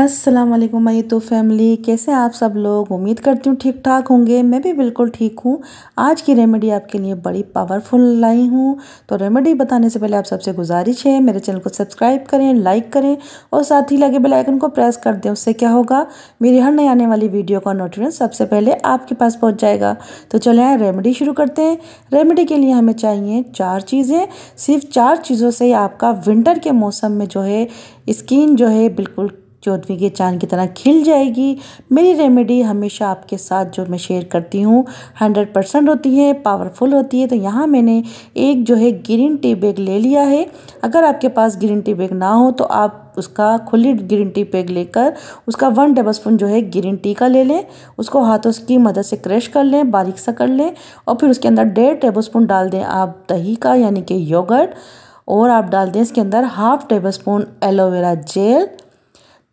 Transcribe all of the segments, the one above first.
अस्सलाम वालेकुम मई तो फैमिली कैसे आप सब लोग उम्मीद करती हूँ ठीक ठाक होंगे मैं भी बिल्कुल ठीक हूँ आज की रेमेडी आपके लिए बड़ी पावरफुल लाई हूँ तो रेमेडी बताने से पहले आप सबसे गुजारिश है मेरे चैनल को सब्सक्राइब करें लाइक करें और साथ ही लगे बेल आइकन को प्रेस कर दें उससे क्या होगा मेरी हर नई आने वाली वीडियो का नोटिफिकेशन सबसे पहले आपके पास पहुँच जाएगा तो चले आए रेमेडी शुरू करते हैं रेमेडी के लिए हमें चाहिए चार चीज़ें सिर्फ चार चीज़ों से आपका विंटर के मौसम में जो है स्किन जो है बिल्कुल चौदवी के चांद की तरह खिल जाएगी मेरी रेमेडी हमेशा आपके साथ जो मैं शेयर करती हूँ हंड्रेड परसेंट होती है पावरफुल होती है तो यहाँ मैंने एक जो है ग्रीन टी बैग ले लिया है अगर आपके पास ग्रीन टी बैग ना हो तो आप उसका खुली ग्रीन टी पैग लेकर उसका वन टेबल स्पून जो है ग्रीन टी का ले लें उसको हाथों की मदद से क्रश कर लें बारीक सा कर लें और फिर उसके अंदर डेढ़ टेबल स्पून डाल दें आप दही का यानी कि योगर्ट और आप डाल दें इसके अंदर half tablespoon aloe vera gel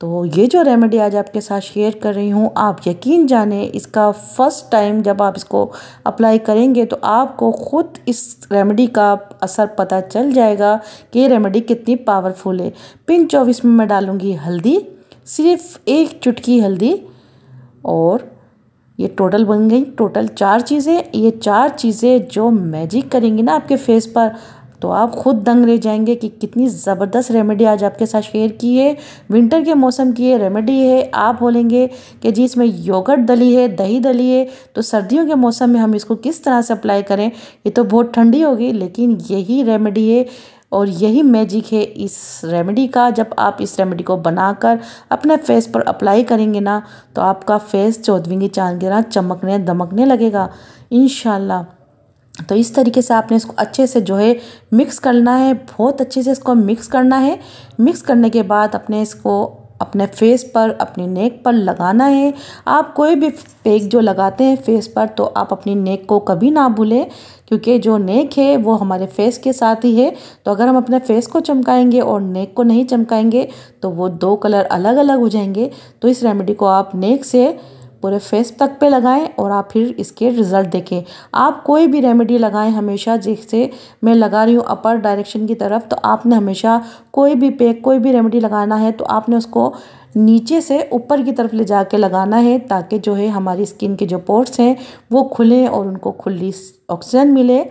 तो ये जो रेमेडी आज आपके साथ शेयर कर रही हूँ आप यकीन जाने इसका फ़र्स्ट टाइम जब आप इसको अप्लाई करेंगे तो आपको ख़ुद इस रेमेडी का असर पता चल जाएगा कि ये रेमेडी कितनी पावरफुल है पिंच ऑफ इसमें मैं डालूँगी हल्दी सिर्फ एक चुटकी हल्दी और ये टोटल बन गई टोटल चार चीज़ें ये चार चीज़ें जो मैजिक करेंगी ना आपके फेस पर तो आप खुद दंग रह जाएंगे कि कितनी ज़बरदस्त रेमेडी आज आपके साथ शेयर की है विंटर के मौसम की ये रेमेडी है आप बोलेंगे कि जी इसमें योगर्ट दली है दही दली है तो सर्दियों के मौसम में हम इसको किस तरह से अप्लाई करें ये तो बहुत ठंडी होगी लेकिन यही रेमेडी है और यही मैजिक है इस रेमेडी का जब आप इस रेमेडी को बनाकर अपने फेस पर अप्लाई करेंगे ना तो आपका फेस चौदहवीं की चांद के चमकने दमकने लगेगा इन तो इस तरीके से आपने इसको अच्छे से जो है मिक्स करना है बहुत अच्छे से इसको मिक्स करना है मिक्स करने के बाद अपने इसको अपने फेस पर अपने नेक पर लगाना है आप कोई भी पैक जो लगाते हैं फेस पर तो आप अपनी नेक को कभी ना भूलें क्योंकि जो नेक है वो हमारे फेस के साथ ही है तो अगर हम अपने फेस को चमकाएंगे और नेक को नहीं चमकाएंगे तो वो दो कलर अलग अलग हो जाएंगे तो इस रेमेडी को आप नेक से पूरे फेस तक पे लगाएं और आप फिर इसके रिज़ल्ट देखें आप कोई भी रेमेडी लगाएं हमेशा जैसे मैं लगा रही हूँ अपर डायरेक्शन की तरफ तो आपने हमेशा कोई भी पैक कोई भी रेमेडी लगाना है तो आपने उसको नीचे से ऊपर की तरफ ले जाके लगाना है ताकि जो है हमारी स्किन के जो पोर्ट्स हैं वो खुलें और उनको खुली ऑक्सीजन मिले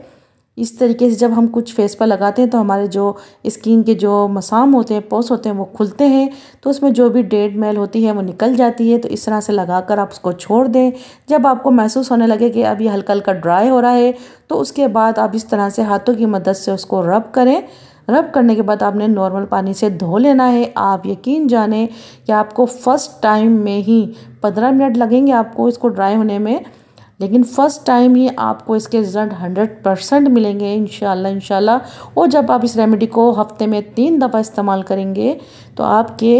इस तरीके से जब हम कुछ फेस पर लगाते हैं तो हमारे जो स्किन के जो मसाम होते हैं पोस होते हैं वो खुलते हैं तो उसमें जो भी डेड मेल होती है वो निकल जाती है तो इस तरह से लगा कर आप उसको छोड़ दें जब आपको महसूस होने लगे कि अब ये हल्का हल्का ड्राई हो रहा है तो उसके बाद आप इस तरह से हाथों की मदद से उसको रब करें रब करने के बाद आपने नॉर्मल पानी से धो लेना है आप यकीन जाने कि आपको फ़र्स्ट टाइम में ही पंद्रह मिनट लगेंगे आपको इसको ड्राई होने में लेकिन फ़र्स्ट टाइम ही आपको इसके रिज़ल्ट हंड्रेड परसेंट मिलेंगे इन शाला और जब आप इस रेमेडी को हफ्ते में तीन दफ़ा इस्तेमाल करेंगे तो आपके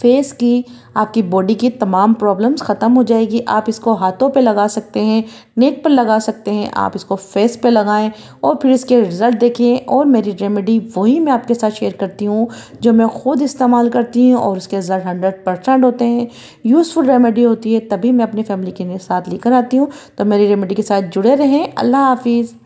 फेस की आपकी बॉडी की तमाम प्रॉब्लम्स ख़त्म हो जाएगी आप इसको हाथों पे लगा सकते हैं नेक पर लगा सकते हैं आप इसको फेस पे लगाएं और फिर इसके रिज़ल्ट देखें और मेरी रेमेडी वही मैं आपके साथ शेयर करती हूँ जो मैं ख़ुद इस्तेमाल करती हूँ और उसके रिज़ल्ट हंड्रेड परसेंट होते हैं यूज़फुल रेमेडी होती है तभी मैं अपनी फैमिली के साथ लेकर आती हूँ तो मेरी रेमेडी के साथ जुड़े रहें अल्लाह हाफिज़